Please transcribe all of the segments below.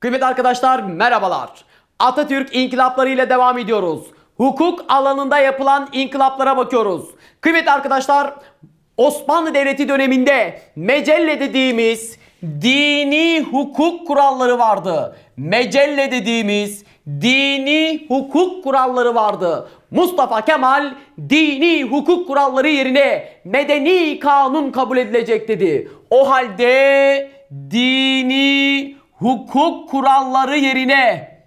Kıymetli arkadaşlar merhabalar. Atatürk inkılapları ile devam ediyoruz. Hukuk alanında yapılan inkılaplara bakıyoruz. Kıymetli arkadaşlar Osmanlı Devleti döneminde mecelle dediğimiz dini hukuk kuralları vardı. Mecelle dediğimiz dini hukuk kuralları vardı. Mustafa Kemal dini hukuk kuralları yerine medeni kanun kabul edilecek dedi. O halde dini hukuk kuralları yerine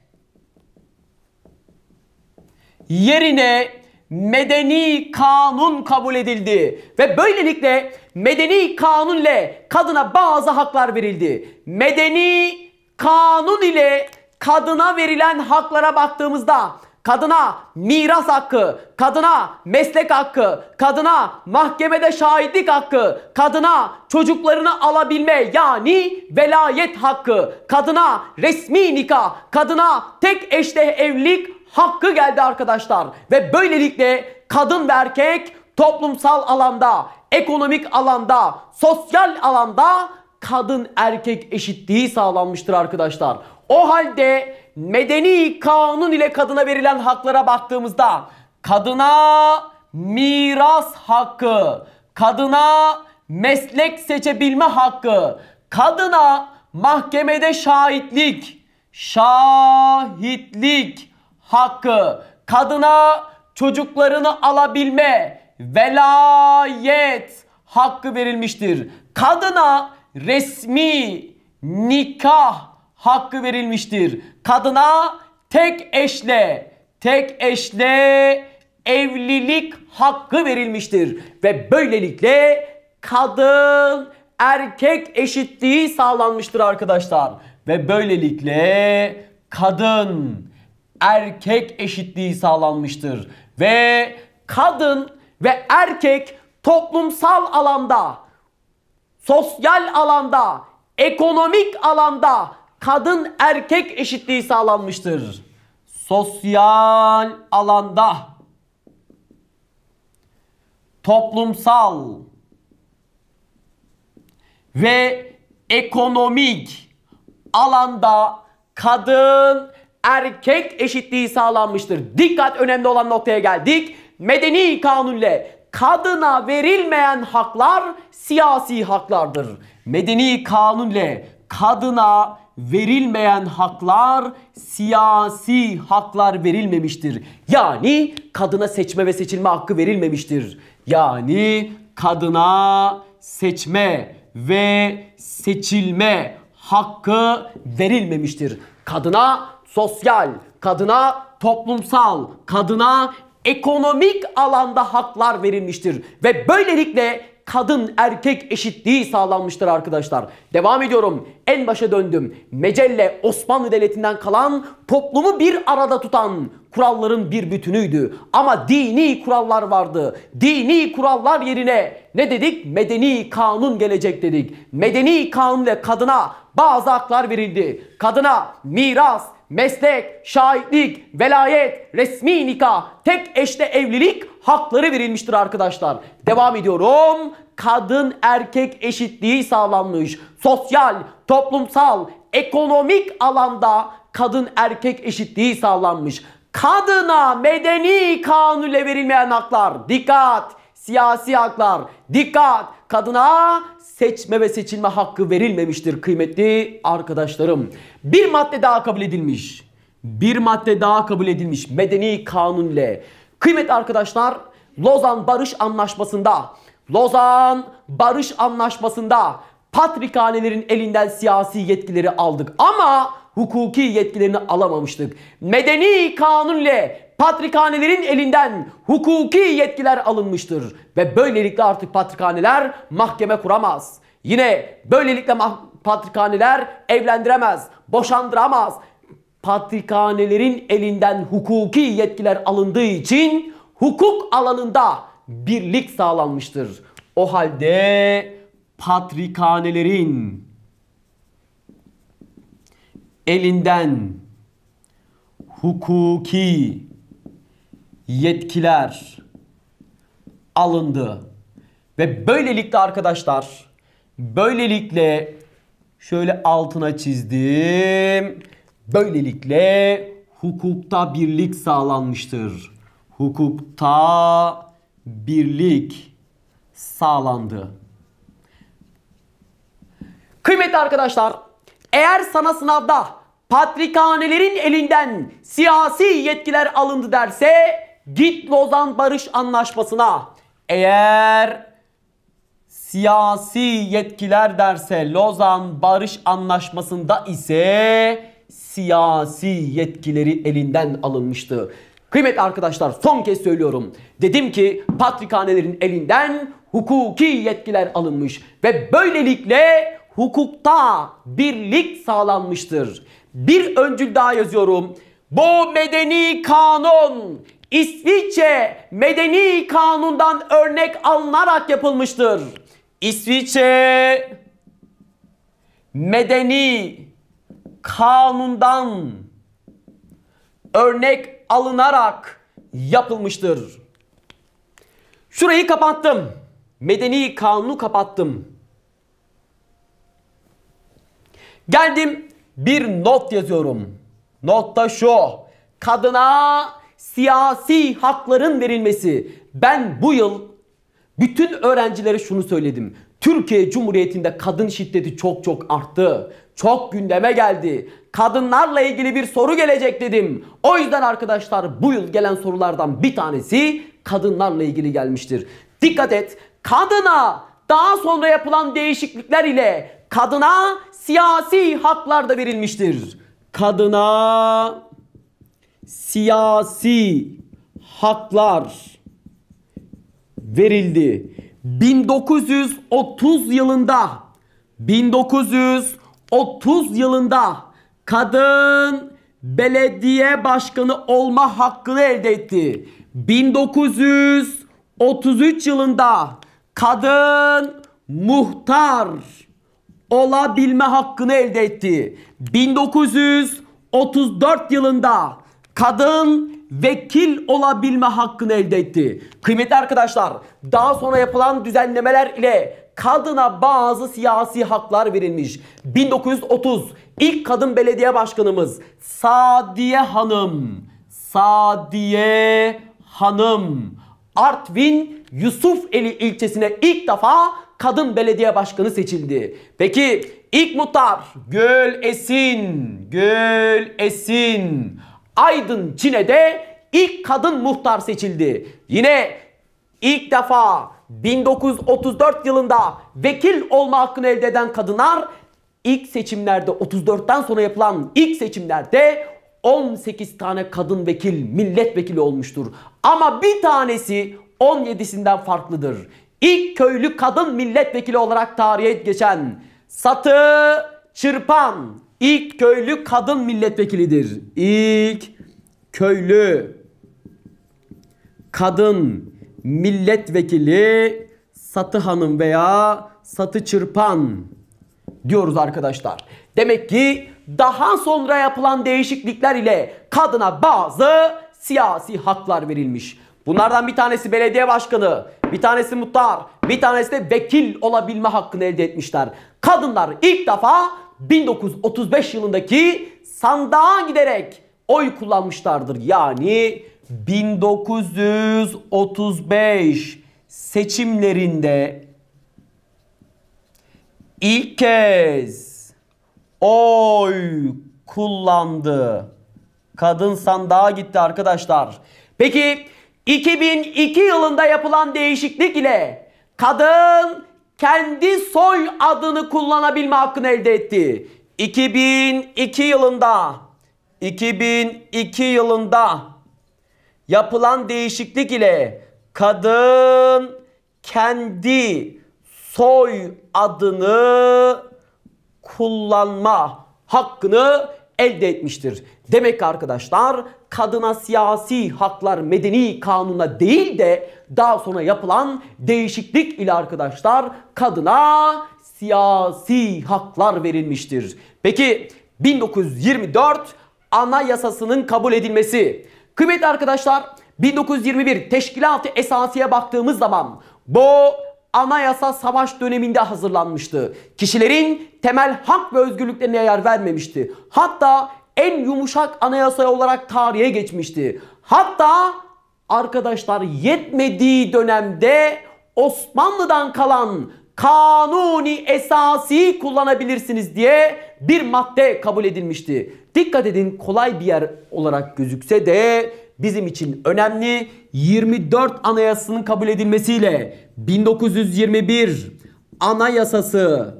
yerine medeni kanun kabul edildi ve böylelikle medeni kanun ile kadına bazı haklar verildi. Medeni kanun ile kadına verilen haklara baktığımızda kadına miras hakkı, kadına meslek hakkı, kadına mahkemede şahitlik hakkı, kadına çocuklarını alabilme yani velayet hakkı, kadına resmi nikah, kadına tek eşte evlilik hakkı geldi arkadaşlar. Ve böylelikle kadın ve erkek toplumsal alanda, ekonomik alanda, sosyal alanda kadın erkek eşitliği sağlanmıştır arkadaşlar. O halde medeni kanun ile kadına verilen haklara baktığımızda kadına miras hakkı, kadına meslek seçebilme hakkı, kadına mahkemede şahitlik, şahitlik hakkı, kadına çocuklarını alabilme, velayet hakkı verilmiştir. Kadına resmi nikah hakkı verilmiştir. Kadına tek eşle, tek eşle evlilik hakkı verilmiştir. Ve böylelikle kadın erkek eşitliği sağlanmıştır arkadaşlar. Ve böylelikle kadın erkek eşitliği sağlanmıştır. Ve kadın ve erkek toplumsal alanda, sosyal alanda, ekonomik alanda kadın erkek eşitliği sağlanmıştır. Sosyal alanda toplumsal ve ekonomik alanda kadın erkek eşitliği sağlanmıştır. Dikkat önemli olan noktaya geldik. Medeni kanunle kadına verilmeyen haklar siyasi haklardır. Medeni kanunle kadına verilmeyen haklar siyasi haklar verilmemiştir. Yani kadına seçme ve seçilme hakkı verilmemiştir. Yani kadına seçme ve seçilme hakkı verilmemiştir. Kadına sosyal, kadına toplumsal, kadına ekonomik alanda haklar verilmiştir. Ve böylelikle kadın erkek eşitliği sağlanmıştır arkadaşlar. Devam ediyorum. En başa döndüm. Mecelle Osmanlı Devleti'nden kalan toplumu bir arada tutan kuralların bir bütünüydü. Ama dini kurallar vardı. Dini kurallar yerine ne dedik? Medeni kanun gelecek dedik. Medeni kanunla kadına bazı haklar verildi. Kadına miras, meslek, şahitlik, velayet, resmi nikah, tek eşte evlilik hakları verilmiştir arkadaşlar. Devam ediyorum. Kadın erkek eşitliği sağlanmış. Sosyal, toplumsal, ekonomik alanda kadın erkek eşitliği sağlanmış. Kadına medeni kanunla verilmeyen haklar. Dikkat! Siyasi haklar. Dikkat! Kadına seçme ve seçilme hakkı verilmemiştir kıymetli arkadaşlarım. Bir madde daha kabul edilmiş. Bir madde daha kabul edilmiş medeni kanunla. Kıymetli arkadaşlar Lozan Barış Anlaşması'nda Lozan Barış Anlaşması'nda patrikhanelerin elinden siyasi yetkileri aldık ama hukuki yetkilerini alamamıştık. Medeni kanunla patrikhanelerin elinden hukuki yetkiler alınmıştır ve böylelikle artık patrikhaneler mahkeme kuramaz. Yine böylelikle patrikhaneler evlendiremez, boşandıramaz. Patrikhanelerin elinden hukuki yetkiler alındığı için hukuk alanında birlik sağlanmıştır. O halde patrikhanelerin elinden hukuki yetkiler alındı. Ve böylelikle arkadaşlar böylelikle şöyle altına çizdim. Böylelikle hukukta birlik sağlanmıştır. Hukukta birlik sağlandı. Kıymetli arkadaşlar, eğer sana sınavda patrikhanelerin elinden siyasi yetkiler alındı derse Git Lozan Barış Anlaşması'na. Eğer siyasi yetkiler derse Lozan Barış Anlaşması'nda ise siyasi yetkileri elinden alınmıştı. Kıymetli arkadaşlar son kez söylüyorum. Dedim ki patrikhanelerin elinden hukuki yetkiler alınmış ve böylelikle hukukta birlik sağlanmıştır. Bir öncül daha yazıyorum. Bu medeni kanun İsviçre medeni kanundan örnek alınarak yapılmıştır. İsviçre medeni kanundan örnek alınarak yapılmıştır. Şurayı kapattım. Medeni kanunu kapattım. Geldim bir not yazıyorum. Notta şu. Kadına siyasi hakların verilmesi. Ben bu yıl bütün öğrencilere şunu söyledim. Türkiye Cumhuriyeti'nde kadın şiddeti çok çok arttı. Çok gündeme geldi. Kadınlarla ilgili bir soru gelecek dedim. O yüzden arkadaşlar bu yıl gelen sorulardan bir tanesi kadınlarla ilgili gelmiştir. Dikkat et. Kadına daha sonra yapılan değişiklikler ile kadına siyasi haklar da verilmiştir. Kadına siyasi haklar verildi. 1930 yılında 1930 yılında kadın belediye başkanı olma hakkını elde etti. 1933 yılında kadın muhtar olabilme hakkını elde etti. 1934 yılında kadın vekil olabilme hakkını elde etti. Kıymetli arkadaşlar daha sonra yapılan düzenlemeler ile kadına bazı siyasi haklar verilmiş. 1930 ilk kadın belediye başkanımız Sadiye Hanım. Sadiye Hanım. Artvin Yusufeli ilçesine ilk defa kadın belediye başkanı seçildi. Peki ilk muhtar Gül Esin. Gül Esin. Aydın Cine'de ilk kadın muhtar seçildi. Yine ilk defa 1934 yılında vekil olma hakkını elde eden kadınlar ilk seçimlerde 34'ten sonra yapılan ilk seçimlerde 18 tane kadın vekil milletvekili olmuştur. Ama bir tanesi 17'sinden farklıdır. İlk köylü kadın milletvekili olarak tarihe geçen Satı Çırpan İlk köylü kadın milletvekilidir. İlk köylü kadın milletvekili Satı Hanım veya Satı Çırpan diyoruz arkadaşlar. Demek ki daha sonra yapılan değişiklikler ile kadına bazı siyasi haklar verilmiş. Bunlardan bir tanesi belediye başkanı, bir tanesi muhtar, bir tanesi de vekil olabilme hakkını elde etmişler. Kadınlar ilk defa 1935 yılındaki sandığa giderek oy kullanmışlardır. Yani 1935 seçimlerinde ilk kez oy kullandı. Kadın sandığa gitti arkadaşlar. Peki 2002 yılında yapılan değişiklik ile kadın kendi soy adını kullanabilme hakkını elde etti. 2002 yılında 2002 yılında yapılan değişiklik ile kadın kendi soy adını kullanma hakkını elde etmiştir. Demek ki arkadaşlar kadına siyasi haklar medeni kanuna değil de daha sonra yapılan değişiklik ile arkadaşlar kadına siyasi haklar verilmiştir. Peki 1924 anayasasının kabul edilmesi. Kıymetli arkadaşlar 1921 teşkilatı ı Esasi'ye baktığımız zaman bu anayasa savaş döneminde hazırlanmıştı. Kişilerin temel hak ve özgürlüklerine yer vermemişti. Hatta en yumuşak anayasa olarak tarihe geçmişti. Hatta arkadaşlar yetmediği dönemde Osmanlı'dan kalan kanuni esası kullanabilirsiniz diye bir madde kabul edilmişti. Dikkat edin kolay bir yer olarak gözükse de bizim için önemli 24 anayasasının kabul edilmesiyle 1921 anayasası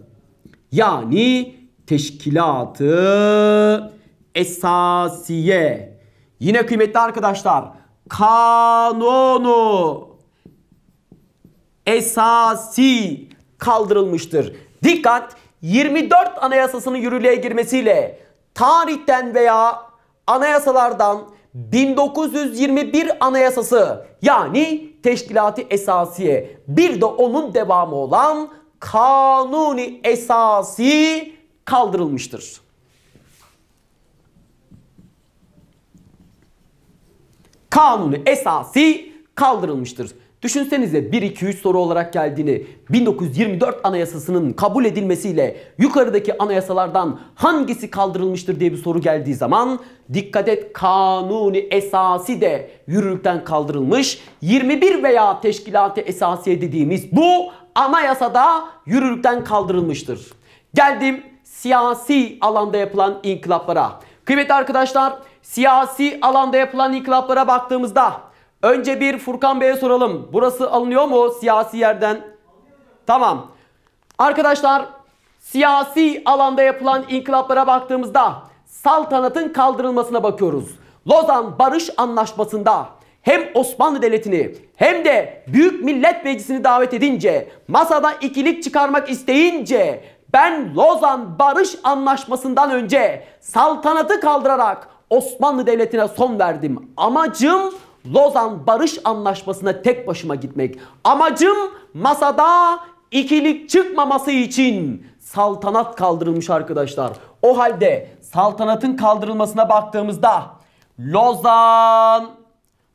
yani teşkilatı esasiye. Yine kıymetli arkadaşlar kanunu esasi kaldırılmıştır. Dikkat 24 anayasasının yürürlüğe girmesiyle tarihten veya anayasalardan 1921 anayasası yani teşkilatı esasiye bir de onun devamı olan kanuni esasi kaldırılmıştır. kanunu esasi kaldırılmıştır. Düşünsenize 1 2 3 soru olarak geldiğini 1924 anayasasının kabul edilmesiyle yukarıdaki anayasalardan hangisi kaldırılmıştır diye bir soru geldiği zaman dikkat et kanuni esası de yürürlükten kaldırılmış. 21 veya teşkilatı esasiye dediğimiz bu anayasada yürürlükten kaldırılmıştır. Geldim siyasi alanda yapılan inkılaplara. Kıymetli arkadaşlar siyasi alanda yapılan inkılaplara baktığımızda önce bir Furkan Bey'e soralım. Burası alınıyor mu siyasi yerden? Tamam. Arkadaşlar siyasi alanda yapılan inkılaplara baktığımızda saltanatın kaldırılmasına bakıyoruz. Lozan Barış Anlaşması'nda hem Osmanlı Devleti'ni hem de Büyük Millet Meclisi'ni davet edince, masada ikilik çıkarmak isteyince ben Lozan Barış Anlaşması'ndan önce saltanatı kaldırarak Osmanlı Devleti'ne son verdim. Amacım Lozan Barış Anlaşması'na tek başıma gitmek. Amacım masada ikilik çıkmaması için saltanat kaldırılmış arkadaşlar. O halde saltanatın kaldırılmasına baktığımızda Lozan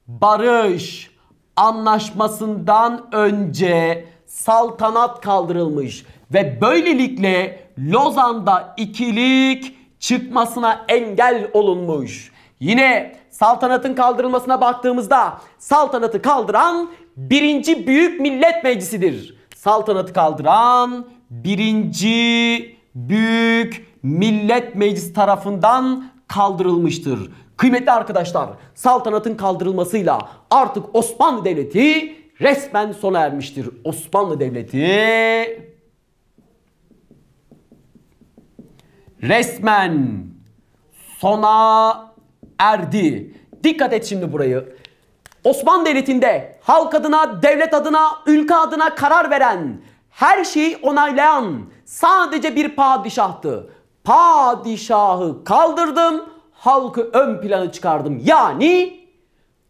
Barış Anlaşması'ndan önce saltanat kaldırılmış ve böylelikle Lozan'da ikilik çıkmasına engel olunmuş. Yine saltanatın kaldırılmasına baktığımızda saltanatı kaldıran birinci Büyük Millet Meclisi'dir. Saltanatı kaldıran birinci Büyük Millet Meclisi tarafından kaldırılmıştır. Kıymetli arkadaşlar saltanatın kaldırılmasıyla artık Osmanlı Devleti resmen sona ermiştir. Osmanlı Devleti resmen sona erdi. Dikkat et şimdi burayı. Osmanlı Devleti'nde halk adına, devlet adına, ülke adına karar veren, her şeyi onaylayan sadece bir padişahtı. Padişahı kaldırdım, halkı ön plana çıkardım. Yani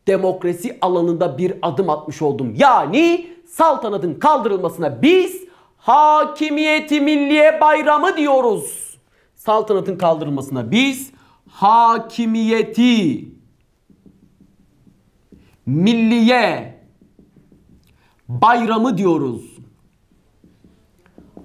demokrasi alanında bir adım atmış oldum. Yani saltanatın kaldırılmasına biz hakimiyeti milliye bayramı diyoruz saltanatın kaldırılmasına biz hakimiyeti milliye bayramı diyoruz.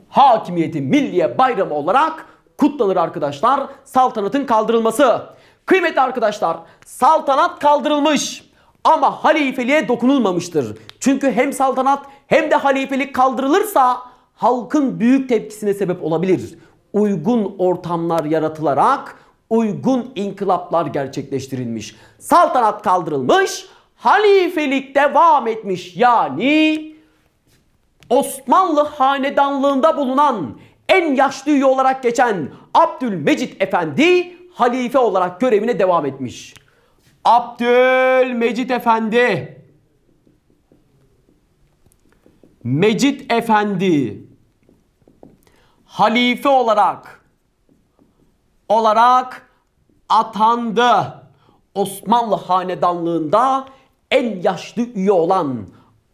Hakimiyeti milliye bayramı olarak kutlanır arkadaşlar. Saltanatın kaldırılması. Kıymetli arkadaşlar saltanat kaldırılmış ama halifeliğe dokunulmamıştır. Çünkü hem saltanat hem de halifelik kaldırılırsa halkın büyük tepkisine sebep olabilir uygun ortamlar yaratılarak uygun inkılaplar gerçekleştirilmiş. Saltanat kaldırılmış, halifelik devam etmiş. Yani Osmanlı hanedanlığında bulunan en yaşlı üye olarak geçen Abdülmecit Efendi halife olarak görevine devam etmiş. Abdülmecit Efendi Mecit Efendi halife olarak olarak atandı. Osmanlı hanedanlığında en yaşlı üye olan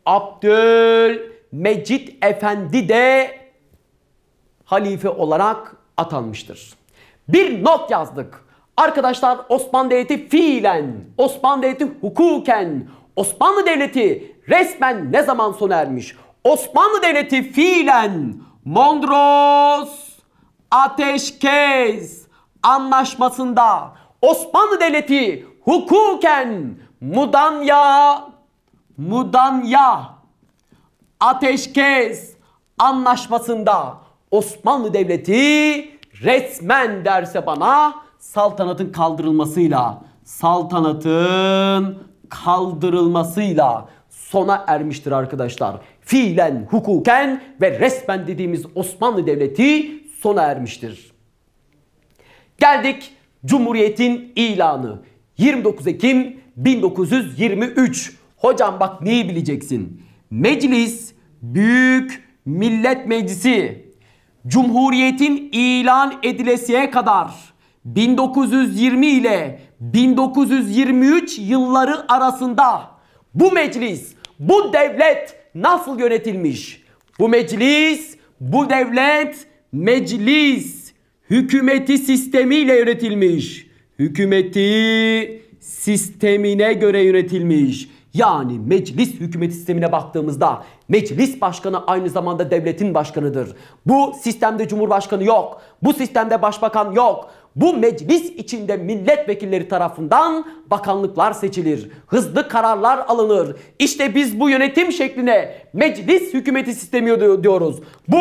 Abdül Abdülmecid Efendi de halife olarak atanmıştır. Bir not yazdık. Arkadaşlar Osmanlı Devleti fiilen, Osmanlı Devleti hukuken, Osmanlı Devleti resmen ne zaman sona ermiş? Osmanlı Devleti fiilen Mondros Ateşkes Anlaşması'nda Osmanlı Devleti hukuken Mudanya Mudanya Ateşkes Anlaşması'nda Osmanlı Devleti resmen derse bana saltanatın kaldırılmasıyla saltanatın kaldırılmasıyla sona ermiştir arkadaşlar fiilen, hukuken ve resmen dediğimiz Osmanlı Devleti sona ermiştir. Geldik Cumhuriyet'in ilanı. 29 Ekim 1923. Hocam bak neyi bileceksin? Meclis Büyük Millet Meclisi Cumhuriyetin ilan edilesiye kadar 1920 ile 1923 yılları arasında bu meclis, bu devlet nasıl yönetilmiş? Bu meclis, bu devlet meclis hükümeti sistemiyle yönetilmiş. Hükümeti sistemine göre yönetilmiş. Yani meclis hükümet sistemine baktığımızda meclis başkanı aynı zamanda devletin başkanıdır. Bu sistemde cumhurbaşkanı yok. Bu sistemde başbakan yok. Bu meclis içinde milletvekilleri tarafından bakanlıklar seçilir. Hızlı kararlar alınır. İşte biz bu yönetim şekline meclis hükümeti sistemi diyoruz. Bu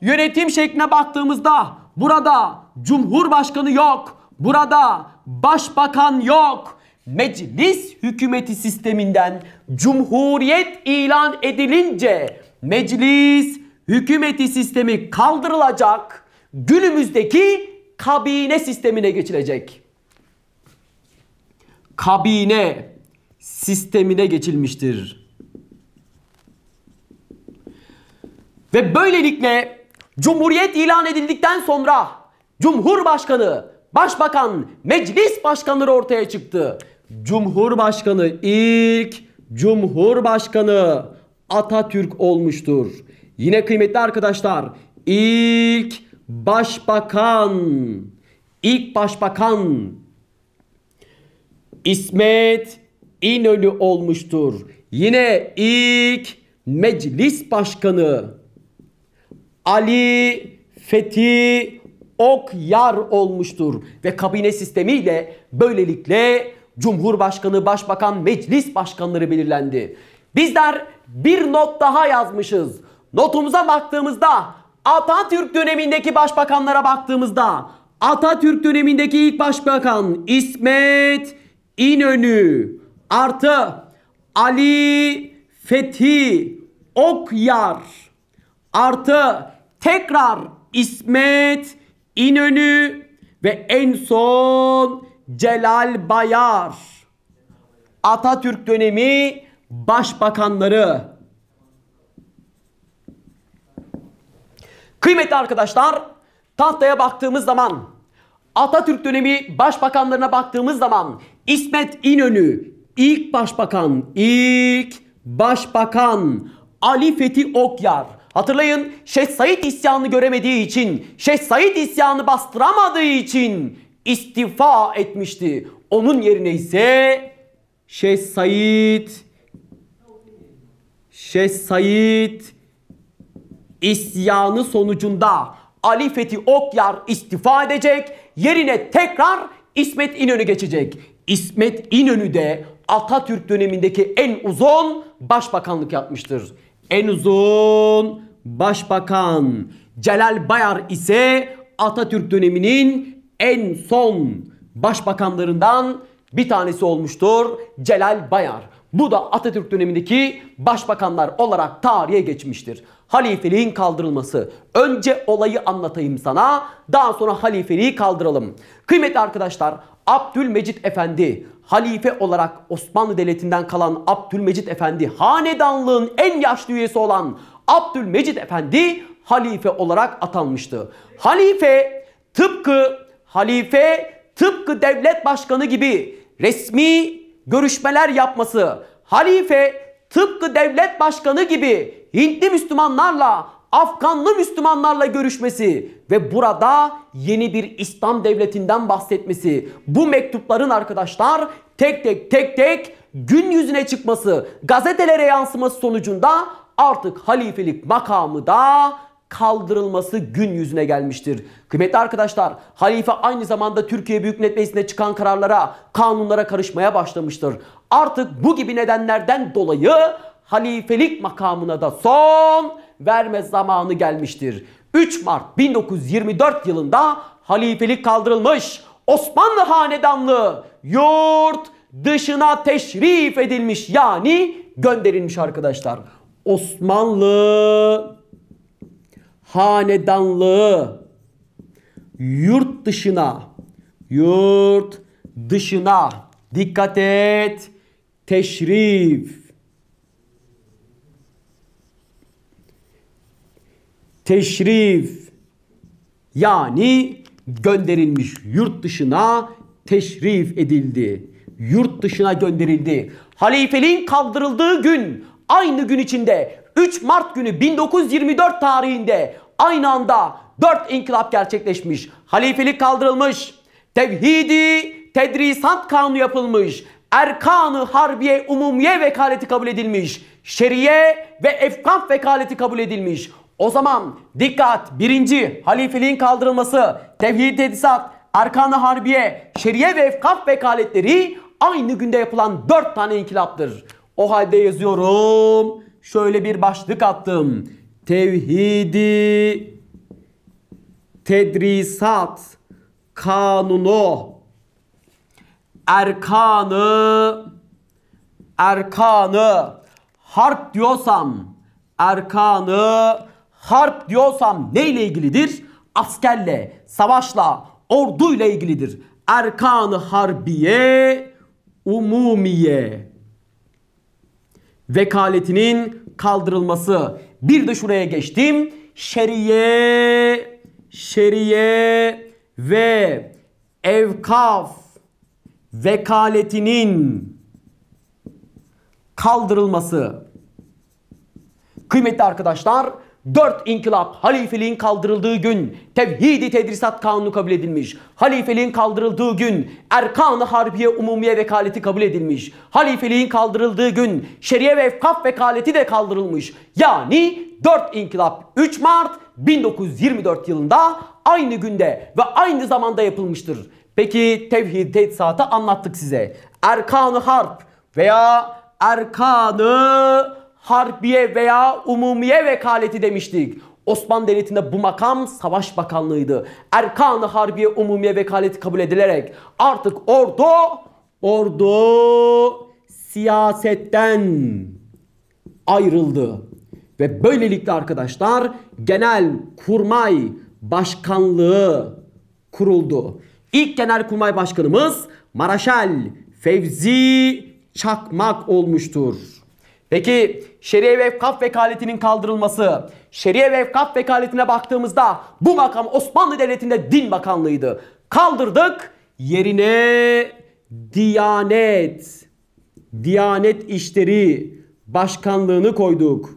yönetim şekline baktığımızda burada cumhurbaşkanı yok. Burada başbakan yok. Meclis hükümeti sisteminden cumhuriyet ilan edilince meclis hükümeti sistemi kaldırılacak. Günümüzdeki kabine sistemine geçilecek. Kabine sistemine geçilmiştir. Ve böylelikle Cumhuriyet ilan edildikten sonra Cumhurbaşkanı, Başbakan, Meclis Başkanları ortaya çıktı. Cumhurbaşkanı ilk Cumhurbaşkanı Atatürk olmuştur. Yine kıymetli arkadaşlar ilk Başbakan, ilk başbakan İsmet İnönü olmuştur. Yine ilk meclis başkanı Ali Fethi Okyar olmuştur. Ve kabine sistemiyle böylelikle Cumhurbaşkanı, Başbakan, Meclis Başkanları belirlendi. Bizler bir not daha yazmışız. Notumuza baktığımızda Atatürk dönemindeki başbakanlara baktığımızda Atatürk dönemindeki ilk başbakan İsmet İnönü artı Ali Fethi Okyar artı tekrar İsmet İnönü ve en son Celal Bayar Atatürk dönemi başbakanları Kıymetli arkadaşlar, tahtaya baktığımız zaman, Atatürk dönemi başbakanlarına baktığımız zaman İsmet İnönü ilk başbakan, ilk başbakan Ali Fethi Okyar. Hatırlayın Şeyh Said isyanını göremediği için, Şeyh Said isyanını bastıramadığı için istifa etmişti. Onun yerine ise Şeyh Said Şeyh Said isyanı sonucunda Ali Fethi Okyar istifa edecek. Yerine tekrar İsmet İnönü geçecek. İsmet İnönü de Atatürk dönemindeki en uzun başbakanlık yapmıştır. En uzun başbakan Celal Bayar ise Atatürk döneminin en son başbakanlarından bir tanesi olmuştur. Celal Bayar. Bu da Atatürk dönemindeki başbakanlar olarak tarihe geçmiştir halifeliğin kaldırılması. Önce olayı anlatayım sana daha sonra halifeliği kaldıralım. Kıymetli arkadaşlar Abdülmecit Efendi halife olarak Osmanlı Devleti'nden kalan Abdülmecit Efendi hanedanlığın en yaşlı üyesi olan Abdülmecit Efendi halife olarak atanmıştı. Halife tıpkı halife tıpkı devlet başkanı gibi resmi görüşmeler yapması, halife tıpkı devlet başkanı gibi Hintli Müslümanlarla, Afganlı Müslümanlarla görüşmesi ve burada yeni bir İslam devletinden bahsetmesi. Bu mektupların arkadaşlar tek tek tek tek gün yüzüne çıkması, gazetelere yansıması sonucunda artık halifelik makamı da kaldırılması gün yüzüne gelmiştir. Kıymetli arkadaşlar, halife aynı zamanda Türkiye Büyük Millet Meclisine çıkan kararlara, kanunlara karışmaya başlamıştır. Artık bu gibi nedenlerden dolayı halifelik makamına da son verme zamanı gelmiştir. 3 Mart 1924 yılında halifelik kaldırılmış. Osmanlı hanedanlığı yurt dışına teşrif edilmiş yani gönderilmiş arkadaşlar. Osmanlı hanedanlığı yurt dışına yurt dışına dikkat et teşrif teşrif yani gönderilmiş yurt dışına teşrif edildi. Yurt dışına gönderildi. Halifeliğin kaldırıldığı gün aynı gün içinde 3 Mart günü 1924 tarihinde aynı anda 4 inkılap gerçekleşmiş. Halifelik kaldırılmış. Tevhidi tedrisat kanunu yapılmış. Erkanı Harbiye Umumiye vekaleti kabul edilmiş. Şeriye ve Efkaf vekaleti kabul edilmiş. O zaman dikkat birinci halifeliğin kaldırılması, tevhid edisat, arkan-ı harbiye, şeriye ve efkaf vekaletleri aynı günde yapılan dört tane inkılaptır. O halde yazıyorum. Şöyle bir başlık attım. Tevhidi tedrisat kanunu erkanı erkanı harp diyorsam erkanı Harp diyorsam neyle ilgilidir? Askerle, savaşla, orduyla ilgilidir. Erkanı harbiye, umumiye. Vekaletinin kaldırılması. Bir de şuraya geçtim. Şeriye, şeriye ve evkaf vekaletinin kaldırılması. Kıymetli arkadaşlar Dört inkılap halifeliğin kaldırıldığı gün tevhidi tedrisat kanunu kabul edilmiş. Halifeliğin kaldırıldığı gün erkan-ı harbiye umumiye vekaleti kabul edilmiş. Halifeliğin kaldırıldığı gün şeriye ve efkaf vekaleti de kaldırılmış. Yani dört inkılap 3 Mart 1924 yılında aynı günde ve aynı zamanda yapılmıştır. Peki tevhid tedrisatı anlattık size. Erkan-ı harp veya erkanı harbiye veya umumiye vekaleti demiştik. Osmanlı Devleti'nde bu makam savaş bakanlığıydı. Erkan-ı Harbiye Umumiye vekaleti kabul edilerek artık ordu, ordu siyasetten ayrıldı. Ve böylelikle arkadaşlar genel kurmay başkanlığı kuruldu. İlk genel kurmay başkanımız Maraşal Fevzi Çakmak olmuştur. Peki şeriye vefkaf vekaletinin kaldırılması. Şeriye vefkaf vekaletine baktığımızda bu makam Osmanlı Devleti'nde din bakanlığıydı. Kaldırdık yerine Diyanet Diyanet İşleri Başkanlığını koyduk.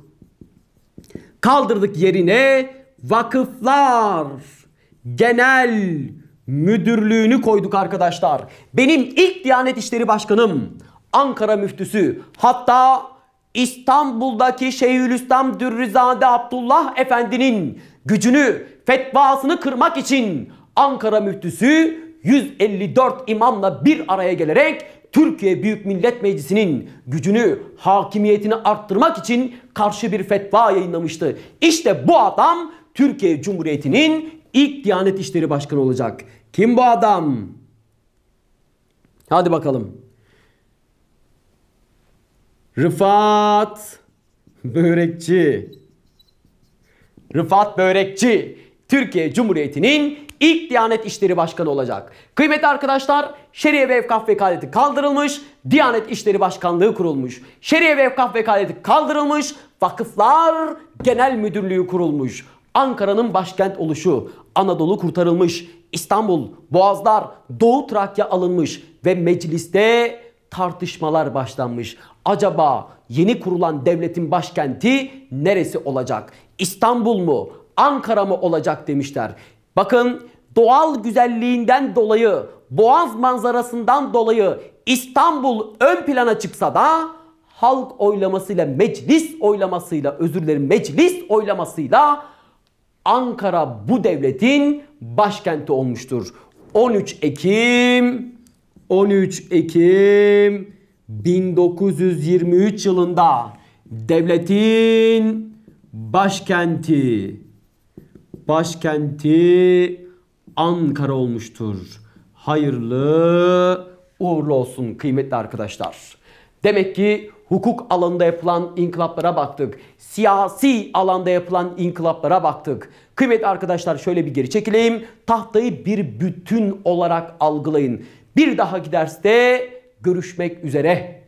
Kaldırdık yerine Vakıflar Genel Müdürlüğünü koyduk arkadaşlar. Benim ilk Diyanet İşleri Başkanım Ankara müftüsü hatta İstanbul'daki Şeyhülislam Dürrizade Abdullah Efendi'nin gücünü, fetvasını kırmak için Ankara müftüsü 154 imamla bir araya gelerek Türkiye Büyük Millet Meclisi'nin gücünü, hakimiyetini arttırmak için karşı bir fetva yayınlamıştı. İşte bu adam Türkiye Cumhuriyeti'nin ilk Diyanet İşleri Başkanı olacak. Kim bu adam? Hadi bakalım. Rıfat Börekçi. Rıfat Börekçi Türkiye Cumhuriyeti'nin ilk Diyanet İşleri Başkanı olacak. Kıymetli arkadaşlar Şeriye ve Evkaf vekaleti kaldırılmış, Diyanet İşleri Başkanlığı kurulmuş. Şeriye ve Evkaf vekaleti kaldırılmış, Vakıflar Genel Müdürlüğü kurulmuş. Ankara'nın başkent oluşu, Anadolu kurtarılmış, İstanbul, Boğazlar, Doğu Trakya alınmış ve mecliste tartışmalar başlanmış. Acaba yeni kurulan devletin başkenti neresi olacak? İstanbul mu? Ankara mı olacak demişler. Bakın doğal güzelliğinden dolayı, boğaz manzarasından dolayı İstanbul ön plana çıksa da halk oylamasıyla, meclis oylamasıyla, özür dilerim meclis oylamasıyla Ankara bu devletin başkenti olmuştur. 13 Ekim 13 Ekim 1923 yılında devletin başkenti başkenti Ankara olmuştur. Hayırlı uğurlu olsun kıymetli arkadaşlar. Demek ki hukuk alanında yapılan inkılaplara baktık. Siyasi alanda yapılan inkılaplara baktık. Kıymetli arkadaşlar şöyle bir geri çekileyim. Tahtayı bir bütün olarak algılayın. Bir daha derste görüşmek üzere.